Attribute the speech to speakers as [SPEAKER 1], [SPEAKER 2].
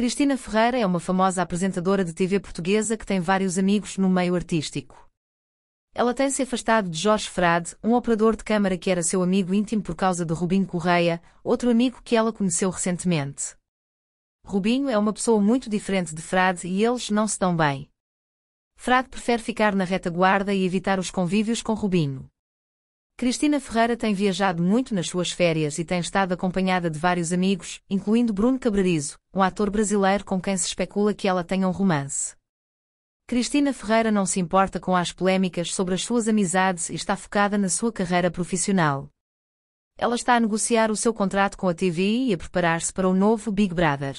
[SPEAKER 1] Cristina Ferreira é uma famosa apresentadora de TV portuguesa que tem vários amigos no meio artístico. Ela tem se afastado de Jorge Frade, um operador de câmara que era seu amigo íntimo por causa de Rubinho Correia, outro amigo que ela conheceu recentemente. Rubinho é uma pessoa muito diferente de Frade e eles não se dão bem. Frade prefere ficar na retaguarda e evitar os convívios com Rubinho. Cristina Ferreira tem viajado muito nas suas férias e tem estado acompanhada de vários amigos, incluindo Bruno Cabrerizo, um ator brasileiro com quem se especula que ela tenha um romance. Cristina Ferreira não se importa com as polémicas sobre as suas amizades e está focada na sua carreira profissional. Ela está a negociar o seu contrato com a TV e a preparar-se para o novo Big Brother.